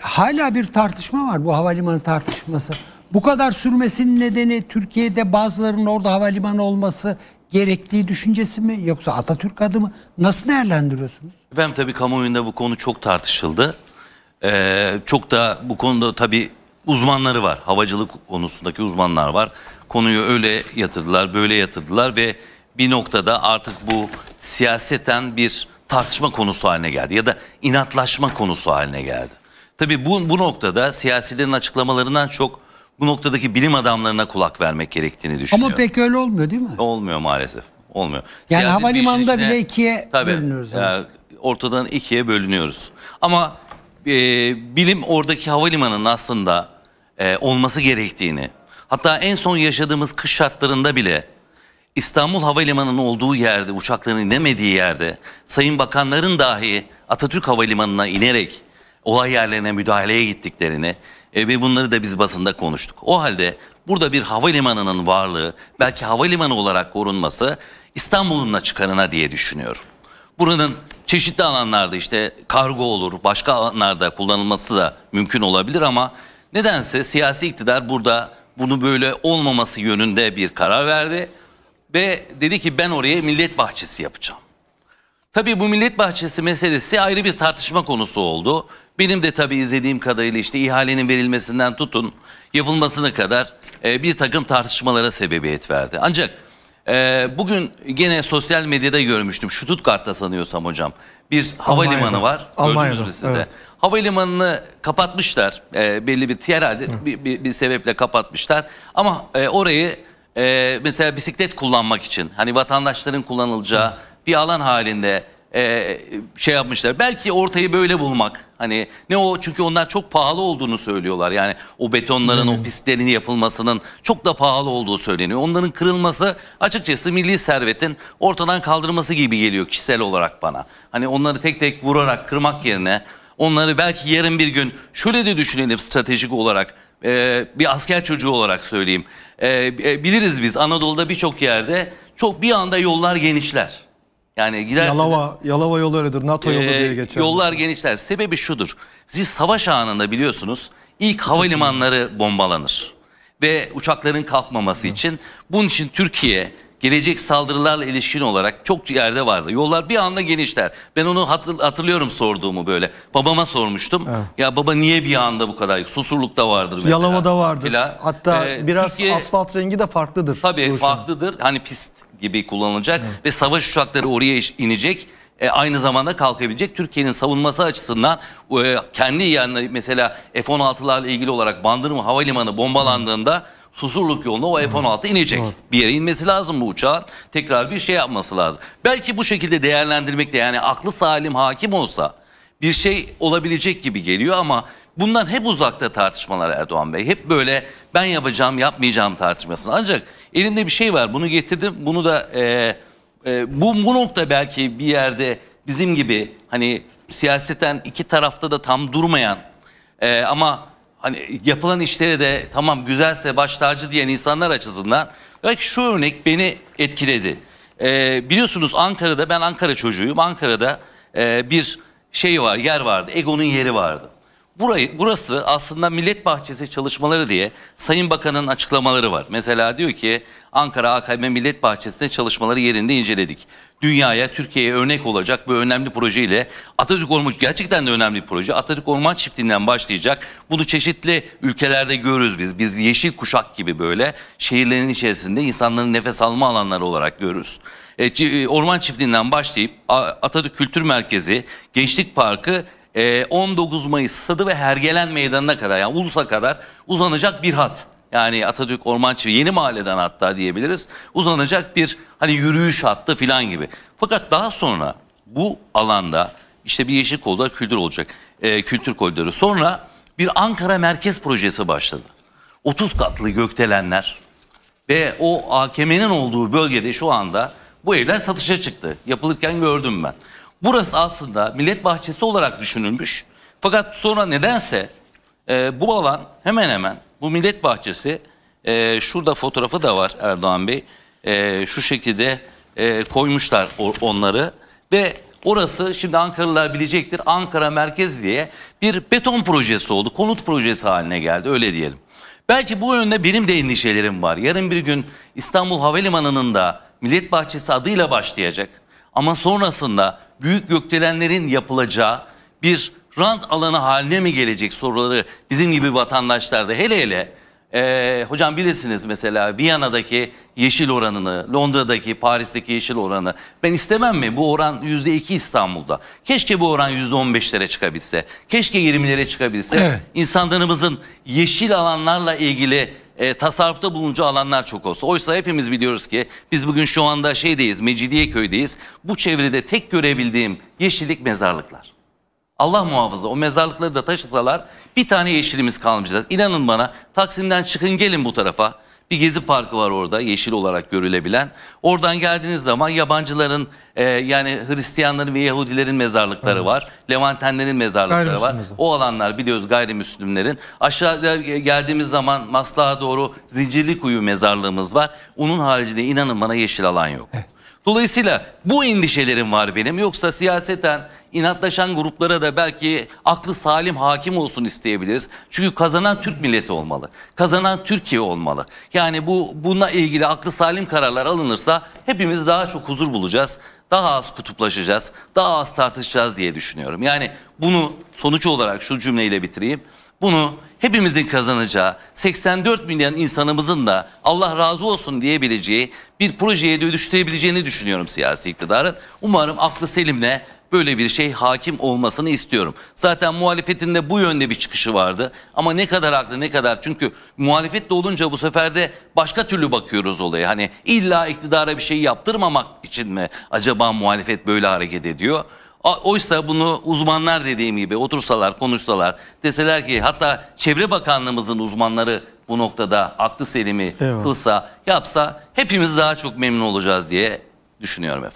Hala bir tartışma var bu havalimanı tartışması. Bu kadar sürmesinin nedeni Türkiye'de bazılarının orada havalimanı olması gerektiği düşüncesi mi yoksa Atatürk adı mı? Nasıl değerlendiriyorsunuz? Ben tabii kamuoyunda bu konu çok tartışıldı. Ee, çok da bu konuda tabii uzmanları var. Havacılık konusundaki uzmanlar var. Konuyu öyle yatırdılar, böyle yatırdılar ve bir noktada artık bu siyaseten bir tartışma konusu haline geldi ya da inatlaşma konusu haline geldi. Tabii bu, bu noktada siyasilerin açıklamalarından çok bu noktadaki bilim adamlarına kulak vermek gerektiğini düşünüyorum. Ama pek öyle olmuyor değil mi? Olmuyor maalesef. Olmuyor. Yani Siyaset havalimanında içine, bile ikiye tabii, bölünüyoruz. Yani. ortadan ikiye bölünüyoruz. Ama e, bilim oradaki havalimanının aslında e, olması gerektiğini hatta en son yaşadığımız kış şartlarında bile İstanbul Havalimanı'nın olduğu yerde uçakların inemediği yerde Sayın Bakanların dahi Atatürk Havalimanı'na inerek olay yerlerine müdahaleye gittiklerini e, ve bunları da biz basında konuştuk. O halde burada bir havalimanının varlığı, belki havalimanı olarak korunması İstanbul'un da çıkarına diye düşünüyorum. Buranın çeşitli alanlarda işte kargo olur, başka alanlarda kullanılması da mümkün olabilir ama nedense siyasi iktidar burada bunu böyle olmaması yönünde bir karar verdi ve dedi ki ben oraya millet bahçesi yapacağım. Tabii bu millet bahçesi meselesi ayrı bir tartışma konusu oldu. Benim de tabii izlediğim kadarıyla işte ihalenin verilmesinden tutun yapılmasına kadar e, bir takım tartışmalara sebebiyet verdi. Ancak e, bugün gene sosyal medyada görmüştüm. Stuttgart'ta sanıyorsam hocam bir havalimanı Almanya'da. var. Almanya'da. Gördünüz mü Evet. Havalimanını kapatmışlar. E, belli bir herhalde bir, bir, bir sebeple kapatmışlar. Ama e, orayı e, mesela bisiklet kullanmak için hani vatandaşların kullanılacağı Hı. bir alan halinde e, şey yapmışlar. Belki ortayı böyle bulmak Hani ne o çünkü onlar çok pahalı olduğunu söylüyorlar. Yani o betonların o pistlerin yapılmasının çok da pahalı olduğu söyleniyor. Onların kırılması açıkçası milli servetin ortadan kaldırması gibi geliyor kişisel olarak bana. Hani onları tek tek vurarak kırmak yerine onları belki yarın bir gün şöyle de düşünelim stratejik olarak e, bir asker çocuğu olarak söyleyeyim. E, e biliriz biz Anadolu'da birçok yerde çok bir anda yollar genişler. Yani gidersiniz. Yalova, Yalova yolu öyledir. NATO yolu ee, diye geçer. Yollar genişler. Sebebi şudur. Siz savaş anında biliyorsunuz ilk havalimanları bombalanır. Ve uçakların kalkmaması için. Bunun için Türkiye gelecek saldırılarla ilişkin olarak çok yerde vardı. Yollar bir anda genişler. Ben onu hatırlıyorum sorduğumu böyle. Babama sormuştum. Evet. Ya baba niye bir anda bu kadar? Susurluk'ta vardır mesela. Yalova'da vardır. Falan. Hatta ee, biraz Türkiye, asfalt rengi de farklıdır. Tabii duruşun. farklıdır. Hani pist gibi kullanılacak evet. ve savaş uçakları oraya inecek. E, aynı zamanda kalkabilecek. Türkiye'nin savunması açısından e, kendi yani mesela F-16'larla ilgili olarak Bandırma Havalimanı bombalandığında Susurluk yoluna o F-16 inecek. Doğru. Bir yere inmesi lazım bu uçağın. Tekrar bir şey yapması lazım. Belki bu şekilde değerlendirmek de yani aklı salim hakim olsa bir şey olabilecek gibi geliyor ama Bundan hep uzakta tartışmalar Erdoğan Bey. Hep böyle ben yapacağım yapmayacağım tartışmasın. Ancak elimde bir şey var bunu getirdim. Bunu da e, e, bu, bu nokta belki bir yerde bizim gibi hani siyaseten iki tarafta da tam durmayan e, ama hani yapılan işlere de tamam güzelse baş tacı diyen insanlar açısından belki şu örnek beni etkiledi. E, biliyorsunuz Ankara'da ben Ankara çocuğuyum. Ankara'da e, bir şey var yer vardı. Egon'un yeri vardı. Burayı, burası aslında millet bahçesi çalışmaları diye Sayın Bakan'ın açıklamaları var. Mesela diyor ki Ankara AKM Millet Bahçesi'nde çalışmaları yerinde inceledik. Dünyaya, Türkiye'ye örnek olacak bu önemli proje ile Atatürk Orman gerçekten de önemli bir proje. Atatürk Orman Çiftliği'nden başlayacak. Bunu çeşitli ülkelerde görürüz biz. Biz yeşil kuşak gibi böyle şehirlerin içerisinde insanların nefes alma alanları olarak görürüz. E, e, Orman Çiftliği'nden başlayıp Atatürk Kültür Merkezi, Gençlik Parkı e, ee, 19 Mayıs Sadı ve Hergelen Meydanı'na kadar yani Ulus'a kadar uzanacak bir hat. Yani Atatürk Ormançı yeni mahalleden hatta diyebiliriz. Uzanacak bir hani yürüyüş hattı filan gibi. Fakat daha sonra bu alanda işte bir yeşil koridor kültür olacak. E, kültür koridoru. Sonra bir Ankara merkez projesi başladı. 30 katlı gökdelenler ve o AKM'nin olduğu bölgede şu anda bu evler satışa çıktı. Yapılırken gördüm ben. Burası aslında millet bahçesi olarak düşünülmüş. Fakat sonra nedense e, bu alan hemen hemen bu millet bahçesi e, şurada fotoğrafı da var Erdoğan Bey. E, şu şekilde e, koymuşlar onları ve orası şimdi Ankaralılar bilecektir Ankara Merkez diye bir beton projesi oldu. Konut projesi haline geldi öyle diyelim. Belki bu yönde benim de endişelerim var. Yarın bir gün İstanbul Havalimanı'nın da Millet Bahçesi adıyla başlayacak ama sonrasında büyük gökdelenlerin yapılacağı bir rant alanı haline mi gelecek soruları bizim gibi vatandaşlarda hele hele e, hocam bilirsiniz mesela Viyana'daki yeşil oranını, Londra'daki, Paris'teki yeşil oranı. Ben istemem mi bu oran %2 İstanbul'da? Keşke bu oran %15'lere çıkabilse. Keşke 20'lere çıkabilse. Evet. İnsanlarımızın yeşil alanlarla ilgili e, tasarrufta bulunucu alanlar çok olsa. Oysa hepimiz biliyoruz ki biz bugün şu anda şeydeyiz, Mecidiyeköy'deyiz. Bu çevrede tek görebildiğim yeşillik mezarlıklar. Allah muhafaza o mezarlıkları da taşısalar bir tane yeşilimiz kalmayacak. İnanın bana Taksim'den çıkın gelin bu tarafa. Bir gezi parkı var orada yeşil olarak görülebilen. Oradan geldiğiniz zaman yabancıların e, yani Hristiyanların ve Yahudilerin mezarlıkları evet. var. Levantenlerin mezarlıkları var. O alanlar biliyoruz gayrimüslimlerin. Aşağıda geldiğimiz zaman Maslak'a doğru zincirli kuyu mezarlığımız var. Onun haricinde inanın bana yeşil alan yok. Evet. Dolayısıyla bu endişelerim var benim. Yoksa siyaseten inatlaşan gruplara da belki aklı salim hakim olsun isteyebiliriz. Çünkü kazanan Türk milleti olmalı. Kazanan Türkiye olmalı. Yani bu bununla ilgili aklı salim kararlar alınırsa hepimiz daha çok huzur bulacağız. Daha az kutuplaşacağız, daha az tartışacağız diye düşünüyorum. Yani bunu sonuç olarak şu cümleyle bitireyim. Bunu hepimizin kazanacağı, 84 milyon insanımızın da Allah razı olsun diyebileceği bir projeye dönüştürebileceğini düşünüyorum siyasi iktidarın. Umarım aklı selimle böyle bir şey hakim olmasını istiyorum. Zaten muhalefetin de bu yönde bir çıkışı vardı. Ama ne kadar haklı ne kadar çünkü muhalefet de olunca bu sefer de başka türlü bakıyoruz olaya. Hani illa iktidara bir şey yaptırmamak için mi acaba muhalefet böyle hareket ediyor? Oysa bunu uzmanlar dediğim gibi otursalar, konuşsalar, deseler ki hatta Çevre Bakanlığımızın uzmanları bu noktada aklı selimi Eyvallah. kılsa, yapsa hepimiz daha çok memnun olacağız diye düşünüyorum efendim.